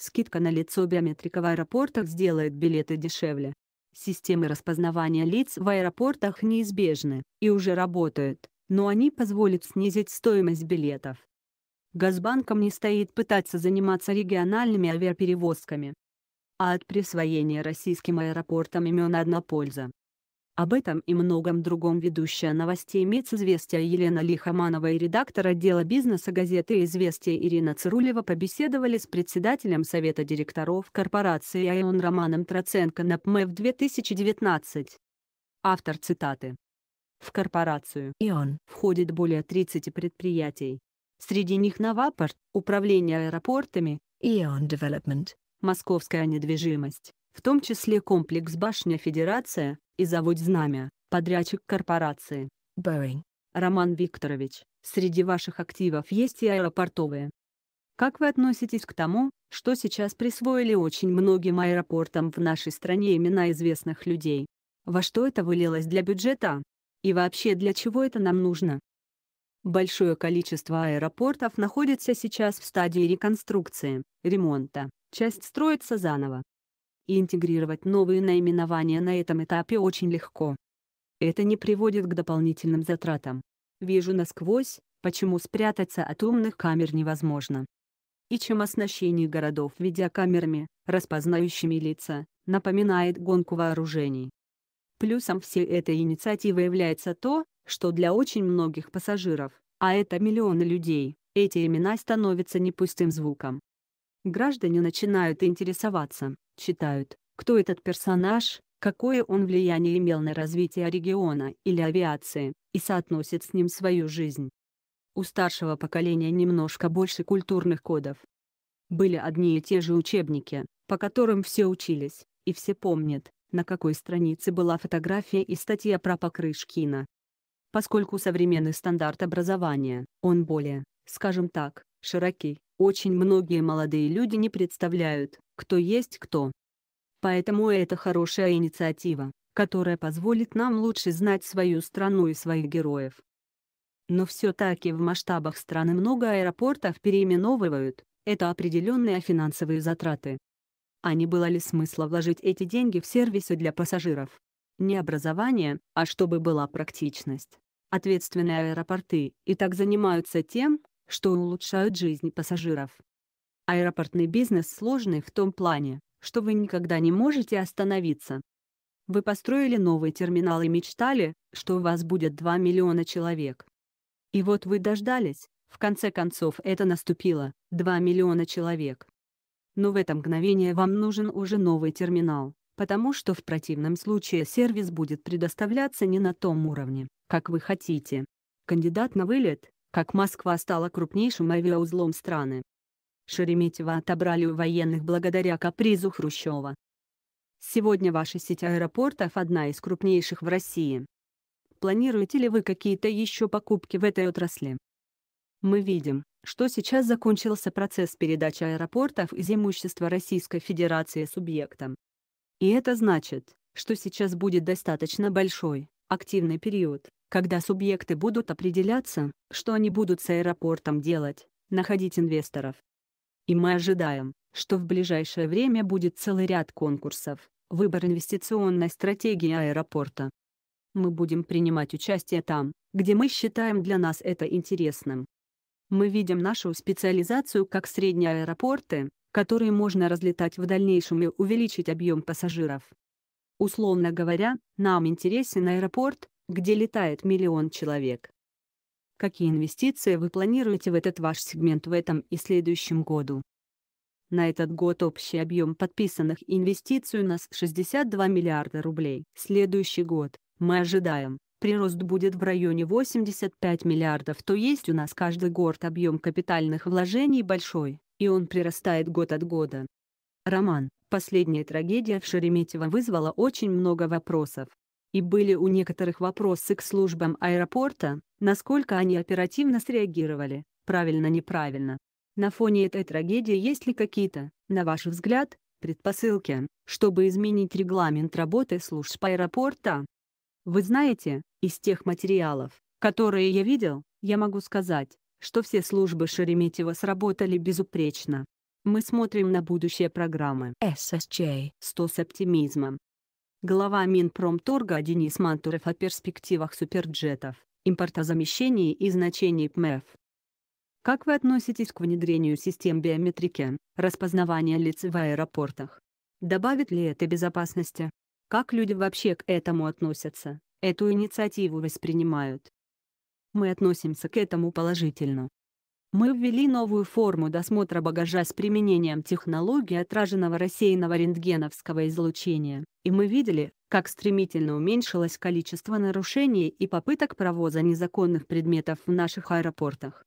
Скидка на лицо биометрика в аэропортах сделает билеты дешевле. Системы распознавания лиц в аэропортах неизбежны и уже работают, но они позволят снизить стоимость билетов. Газбанкам не стоит пытаться заниматься региональными авиаперевозками. А от присвоения российским аэропортам имен одна польза. Об этом и многом другом ведущая новостей МИЦ «Известия» Елена Лихоманова и редактор отдела бизнеса газеты «Известия» Ирина Цирулева побеседовали с председателем Совета директоров корпорации «Айон» Романом Троценко на ПМЭВ 2019. Автор цитаты. В корпорацию «Ион» входит более 30 предприятий. Среди них «Новапорт», Управление аэропортами, «Ион Девелопмент, Московская недвижимость, в том числе комплекс «Башня Федерация» и «Заводь знамя», подрядчик корпорации. Boeing. Роман Викторович, среди ваших активов есть и аэропортовые. Как вы относитесь к тому, что сейчас присвоили очень многим аэропортам в нашей стране имена известных людей? Во что это вылилось для бюджета? И вообще для чего это нам нужно? Большое количество аэропортов находится сейчас в стадии реконструкции, ремонта, часть строится заново, и интегрировать новые наименования на этом этапе очень легко. Это не приводит к дополнительным затратам. Вижу насквозь, почему спрятаться от умных камер невозможно. И чем оснащение городов видеокамерами, распознающими лица, напоминает гонку вооружений. Плюсом всей этой инициативы является то, что для очень многих пассажиров, а это миллионы людей, эти имена становятся не пустым звуком. Граждане начинают интересоваться, читают, кто этот персонаж, какое он влияние имел на развитие региона или авиации, и соотносит с ним свою жизнь. У старшего поколения немножко больше культурных кодов. Были одни и те же учебники, по которым все учились, и все помнят, на какой странице была фотография и статья про Покрышкина. Поскольку современный стандарт образования, он более, скажем так, широкий, очень многие молодые люди не представляют, кто есть кто. Поэтому это хорошая инициатива, которая позволит нам лучше знать свою страну и своих героев. Но все-таки в масштабах страны много аэропортов переименовывают, это определенные финансовые затраты. А не было ли смысла вложить эти деньги в сервисы для пассажиров? Не образование, а чтобы была практичность. Ответственные аэропорты и так занимаются тем, что улучшают жизнь пассажиров. Аэропортный бизнес сложный в том плане, что вы никогда не можете остановиться. Вы построили новый терминал и мечтали, что у вас будет 2 миллиона человек. И вот вы дождались, в конце концов это наступило, 2 миллиона человек. Но в это мгновение вам нужен уже новый терминал, потому что в противном случае сервис будет предоставляться не на том уровне, как вы хотите. Кандидат на вылет, как Москва стала крупнейшим авиаузлом страны. Шереметьево отобрали у военных благодаря капризу Хрущева. Сегодня ваша сеть аэропортов одна из крупнейших в России. Планируете ли вы какие-то еще покупки в этой отрасли? Мы видим, что сейчас закончился процесс передачи аэропортов из имущества Российской Федерации субъектам. И это значит, что сейчас будет достаточно большой, активный период, когда субъекты будут определяться, что они будут с аэропортом делать, находить инвесторов. И мы ожидаем, что в ближайшее время будет целый ряд конкурсов, выбор инвестиционной стратегии аэропорта. Мы будем принимать участие там, где мы считаем для нас это интересным. Мы видим нашу специализацию как средние аэропорты, которые можно разлетать в дальнейшем и увеличить объем пассажиров. Условно говоря, нам интересен аэропорт, где летает миллион человек. Какие инвестиции вы планируете в этот ваш сегмент в этом и следующем году? На этот год общий объем подписанных инвестиций у нас 62 миллиарда рублей. Следующий год мы ожидаем, прирост будет в районе 85 миллиардов, то есть у нас каждый год объем капитальных вложений большой, и он прирастает год от года. Роман, Последняя трагедия в Шереметьево вызвала очень много вопросов. И были у некоторых вопросы к службам аэропорта, насколько они оперативно среагировали, правильно-неправильно. На фоне этой трагедии есть ли какие-то, на ваш взгляд, предпосылки, чтобы изменить регламент работы служб аэропорта? Вы знаете, из тех материалов, которые я видел, я могу сказать, что все службы Шереметьево сработали безупречно. Мы смотрим на будущее программы SSJ 100 с оптимизмом. Глава Минпромторга Денис Мантуров о перспективах суперджетов, импортозамещении и значении ПМФ. Как вы относитесь к внедрению систем биометрики, распознавания лиц в аэропортах? Добавит ли это безопасности? Как люди вообще к этому относятся, эту инициативу воспринимают? Мы относимся к этому положительно. Мы ввели новую форму досмотра багажа с применением технологии отраженного рассеянного рентгеновского излучения, и мы видели, как стремительно уменьшилось количество нарушений и попыток провоза незаконных предметов в наших аэропортах.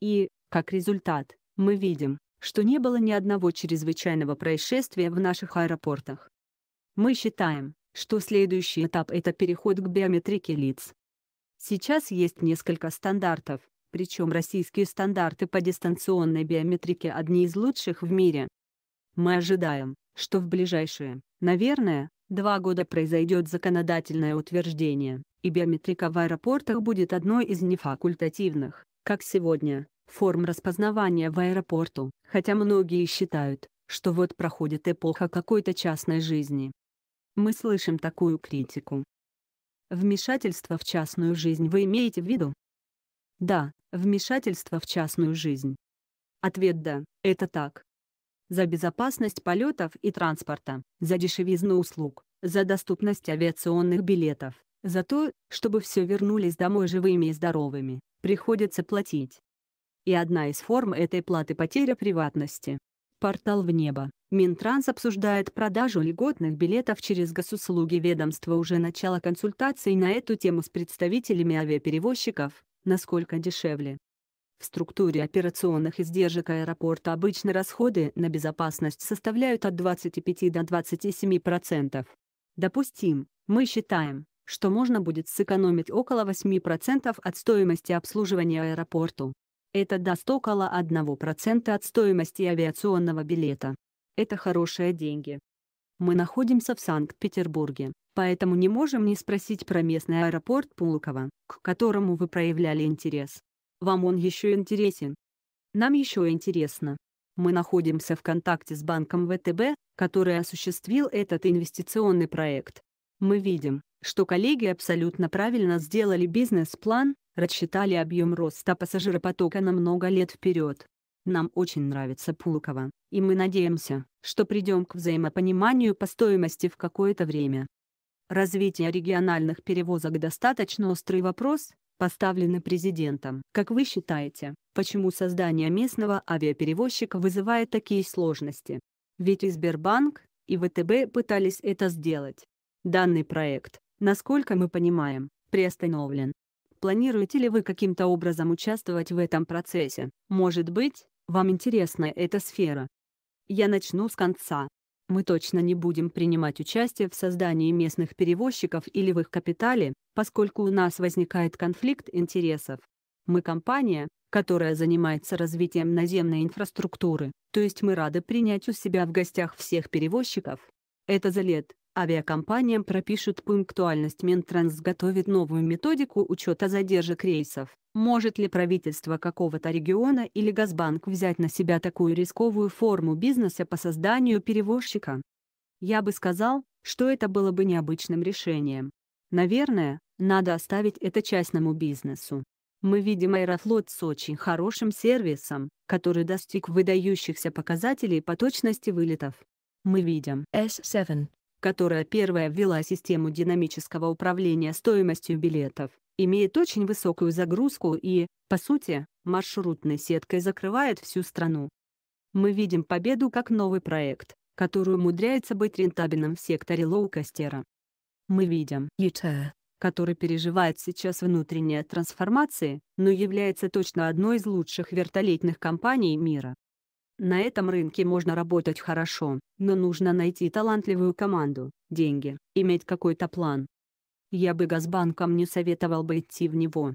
И, как результат, мы видим, что не было ни одного чрезвычайного происшествия в наших аэропортах. Мы считаем, что следующий этап — это переход к биометрике лиц. Сейчас есть несколько стандартов, причем российские стандарты по дистанционной биометрике одни из лучших в мире. Мы ожидаем, что в ближайшие, наверное, два года произойдет законодательное утверждение, и биометрика в аэропортах будет одной из нефакультативных, как сегодня, форм распознавания в аэропорту, хотя многие считают, что вот проходит эпоха какой-то частной жизни. Мы слышим такую критику. Вмешательство в частную жизнь вы имеете в виду? Да, вмешательство в частную жизнь. Ответ «да», это так. За безопасность полетов и транспорта, за дешевизну услуг, за доступность авиационных билетов, за то, чтобы все вернулись домой живыми и здоровыми, приходится платить. И одна из форм этой платы – потеря приватности. Портал в небо. Минтранс обсуждает продажу льготных билетов через госуслуги ведомства уже начало консультаций на эту тему с представителями авиаперевозчиков, насколько дешевле. В структуре операционных издержек аэропорта обычно расходы на безопасность составляют от 25 до 27%. процентов. Допустим, мы считаем, что можно будет сэкономить около 8% процентов от стоимости обслуживания аэропорту. Это даст около 1% от стоимости авиационного билета. Это хорошие деньги. Мы находимся в Санкт-Петербурге, поэтому не можем не спросить про местный аэропорт Пулково, к которому вы проявляли интерес. Вам он еще интересен? Нам еще интересно. Мы находимся в контакте с банком ВТБ, который осуществил этот инвестиционный проект. Мы видим, что коллеги абсолютно правильно сделали бизнес-план, рассчитали объем роста пассажиропотока на много лет вперед. Нам очень нравится Пулково, и мы надеемся, что придем к взаимопониманию по стоимости в какое-то время. Развитие региональных перевозок достаточно острый вопрос, поставленный президентом. Как вы считаете, почему создание местного авиаперевозчика вызывает такие сложности? Ведь и Сбербанк, и ВТБ пытались это сделать. Данный проект, насколько мы понимаем, приостановлен. Планируете ли вы каким-то образом участвовать в этом процессе? Может быть, вам интересна эта сфера? Я начну с конца мы точно не будем принимать участие в создании местных перевозчиков или в их капитале, поскольку у нас возникает конфликт интересов. Мы компания, которая занимается развитием наземной инфраструктуры, то есть мы рады принять у себя в гостях всех перевозчиков. Это за лет, Авиакомпаниям пропишут пунктуальность. Минтранс готовит новую методику учета задержек рейсов. Может ли правительство какого-то региона или Газбанк взять на себя такую рисковую форму бизнеса по созданию перевозчика? Я бы сказал, что это было бы необычным решением. Наверное, надо оставить это частному бизнесу. Мы видим Аэрофлот с очень хорошим сервисом, который достиг выдающихся показателей по точности вылетов. Мы видим S7 которая первая ввела систему динамического управления стоимостью билетов, имеет очень высокую загрузку и, по сути, маршрутной сеткой закрывает всю страну. Мы видим «Победу» как новый проект, который умудряется быть рентабельным в секторе лоукостера. Мы видим «ЕЧЭ», который переживает сейчас внутренние трансформации, но является точно одной из лучших вертолетных компаний мира. На этом рынке можно работать хорошо, но нужно найти талантливую команду, деньги, иметь какой-то план. Я бы Газбанком не советовал бы идти в него.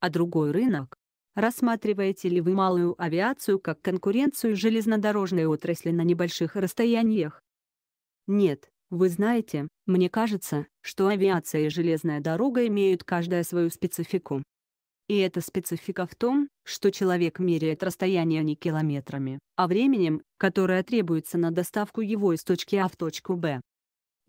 А другой рынок? Рассматриваете ли вы малую авиацию как конкуренцию железнодорожной отрасли на небольших расстояниях? Нет, вы знаете, мне кажется, что авиация и железная дорога имеют каждая свою специфику. И эта специфика в том, что человек меряет расстояние не километрами, а временем, которое требуется на доставку его из точки А в точку Б.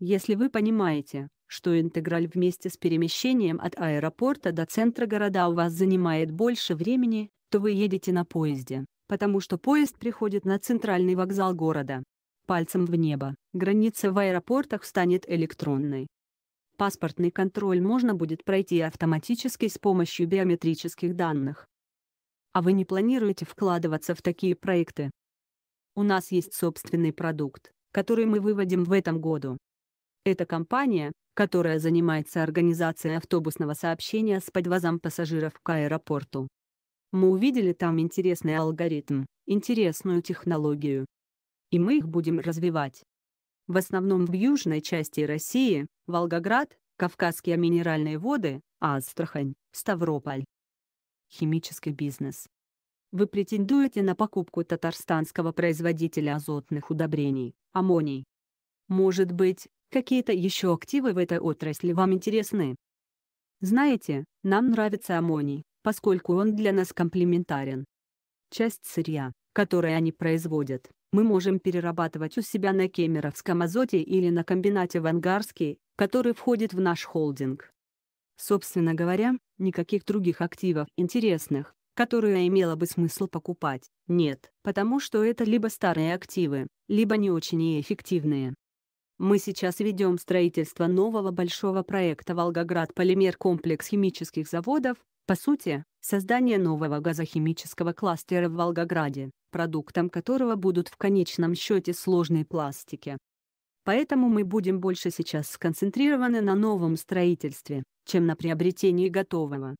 Если вы понимаете, что интеграль вместе с перемещением от аэропорта до центра города у вас занимает больше времени, то вы едете на поезде, потому что поезд приходит на центральный вокзал города. Пальцем в небо, граница в аэропортах станет электронной, Паспортный контроль можно будет пройти автоматически с помощью биометрических данных. А вы не планируете вкладываться в такие проекты? У нас есть собственный продукт, который мы выводим в этом году. Это компания, которая занимается организацией автобусного сообщения с подвозом пассажиров к аэропорту. Мы увидели там интересный алгоритм, интересную технологию. И мы их будем развивать. В основном в южной части России, Волгоград, Кавказские минеральные воды, Астрахань, Ставрополь. Химический бизнес. Вы претендуете на покупку татарстанского производителя азотных удобрений, аммоний. Может быть, какие-то еще активы в этой отрасли вам интересны? Знаете, нам нравится аммоний, поскольку он для нас комплементарен. Часть сырья, которое они производят, мы можем перерабатывать у себя на Кемеровском азоте или на комбинате «Вангарский», который входит в наш холдинг. Собственно говоря, никаких других активов интересных, которые имело бы смысл покупать, нет, потому что это либо старые активы, либо не очень эффективные. Мы сейчас ведем строительство нового большого проекта «Волгоград полимер комплекс химических заводов», по сути, создание нового газохимического кластера в Волгограде, продуктом которого будут в конечном счете сложные пластики. Поэтому мы будем больше сейчас сконцентрированы на новом строительстве, чем на приобретении готового.